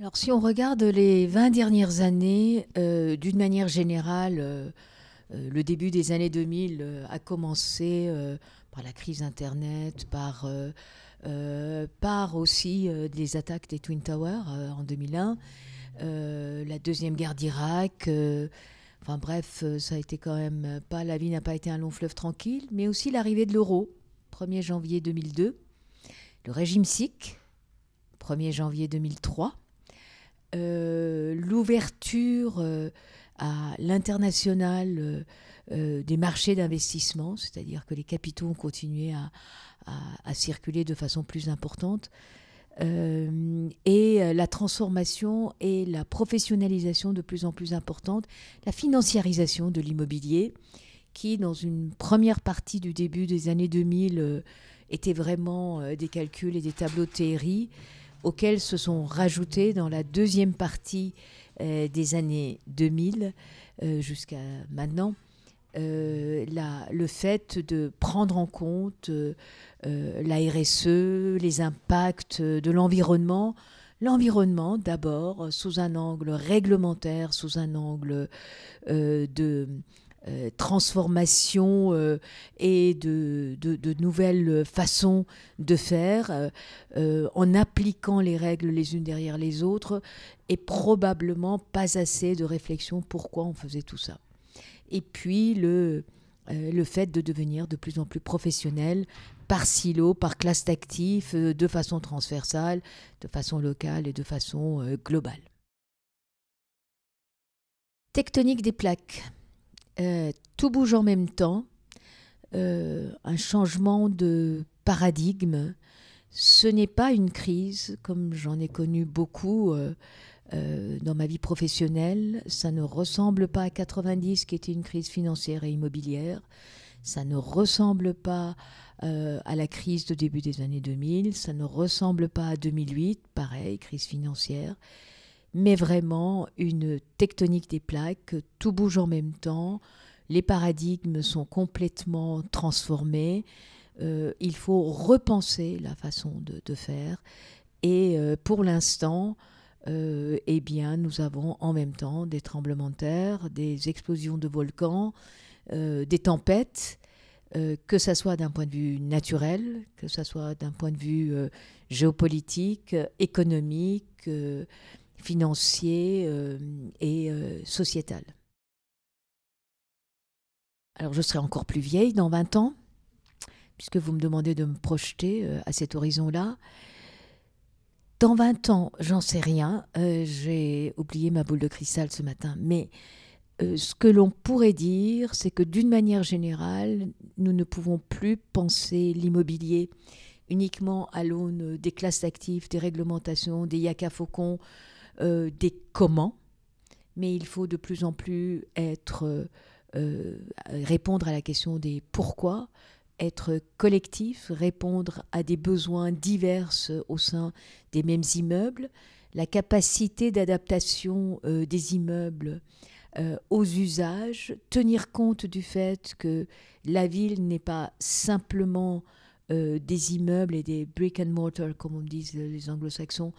Alors si on regarde les 20 dernières années, euh, d'une manière générale, euh, euh, le début des années 2000 a commencé par la crise Internet, par, par aussi les attaques des Twin Towers en 2001, la deuxième guerre d'Irak. Enfin bref, ça a été quand même pas la vie n'a pas été un long fleuve tranquille, mais aussi l'arrivée de l'euro, 1er janvier 2002, le régime sikh, 1er janvier 2003, euh, l'ouverture euh, à l'international euh, des marchés d'investissement, c'est-à-dire que les capitaux ont continué à, circuler de façon plus importante, et la transformation et la professionnalisation de plus en plus importante, la financiarisation de l'immobilier, qui dans une première partie du début des années 2000 était vraiment des calculs et des tableaux de théorie auxquels se sont rajoutés dans la deuxième partie euh, des années 2000 euh, jusqu'à maintenant. Euh, le fait de prendre en compte la RSE, les impacts de l'environnement, l'environnement d'abord sous un angle réglementaire, sous un angle de euh, transformation euh, et de, nouvelles façons de faire euh, en appliquant les règles les unes derrière les autres et probablement pas assez de réflexion pourquoi on faisait tout ça. Et puis le, le fait de devenir de plus en plus professionnel par silo, par classe d'actifs, de façon transversale, de façon locale et de façon globale. Tectonique des plaques. Euh, tout bouge en même temps, euh, un changement de paradigme. Ce n'est pas une crise, comme j'en ai connu beaucoup euh, dans ma vie professionnelle. Ça ne ressemble pas à 90, qui était une crise financière et immobilière. Ça ne ressemble pas à la crise de début des années 2000, ça ne ressemble pas à 2008, pareil, crise financière mais vraiment une tectonique des plaques, tout bouge en même temps, les paradigmes sont complètement transformés, euh, il faut repenser la façon de, faire, et euh, pour l'instant, euh, eh bien, nous avons en même temps des tremblements de terre, des explosions de volcans, des tempêtes, que ce soit d'un point de vue naturel, que ce soit d'un point de vue géopolitique, économique, financier euh, et euh, sociétal. Alors je serai encore plus vieille dans 20 ans, puisque vous me demandez de me projeter euh, à cet horizon-là. Dans 20 ans, j'en sais rien. J'ai oublié ma boule de cristal ce matin. Mais ce que l'on pourrait dire, c'est que d'une manière générale, nous ne pouvons plus penser l'immobilier uniquement à l'aune des classes actives, des réglementations, des yaka faucons, euh, des comment, mais il faut de plus en plus être, euh, euh, répondre à la question des pourquoi, être collectif, répondre à des besoins divers au sein des mêmes immeubles, la capacité d'adaptation des immeubles aux usages, tenir compte du fait que la ville n'est pas simplement des immeubles et des brick and mortar, comme on dit les anglo-saxons,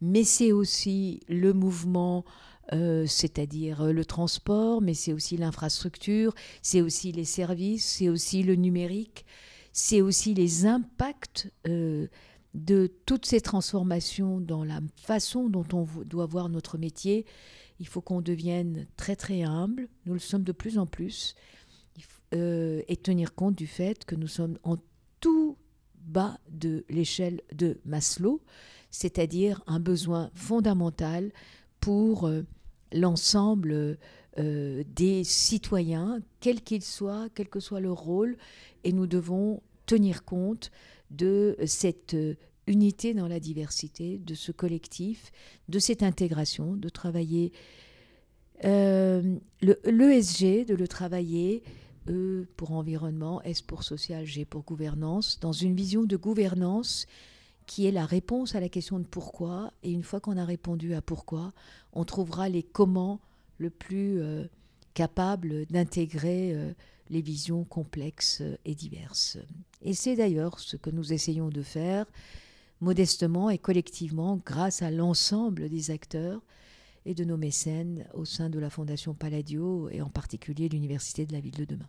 mais c'est aussi le mouvement, euh, c'est-à-dire euh, le transport, mais c'est aussi l'infrastructure, c'est aussi les services, c'est aussi le numérique, c'est aussi les impacts euh, de toutes ces transformations dans la façon dont on doit voir notre métier. Il faut qu'on devienne très très humble, nous le sommes de plus en plus, et tenir compte du fait que nous sommes en tout bas de l'échelle de Maslow, c'est-à-dire un besoin fondamental pour euh, l'ensemble euh, des citoyens, quel qu'ils soit, quel que soit leur rôle, et nous devons tenir compte de cette euh, unité dans la diversité, de ce collectif, de cette intégration, de travailler l'ESG, de le travailler E pour environnement, S pour social, G pour gouvernance, dans une vision de gouvernance qui est la réponse à la question de pourquoi. Et une fois qu'on a répondu à pourquoi, on trouvera les comment le plus euh, capable d'intégrer euh, les visions complexes et diverses. Et c'est d'ailleurs ce que nous essayons de faire modestement et collectivement grâce à l'ensemble des acteurs et de nos mécènes au sein de la Fondation Palladio et en particulier l'Université de la Ville de Demain.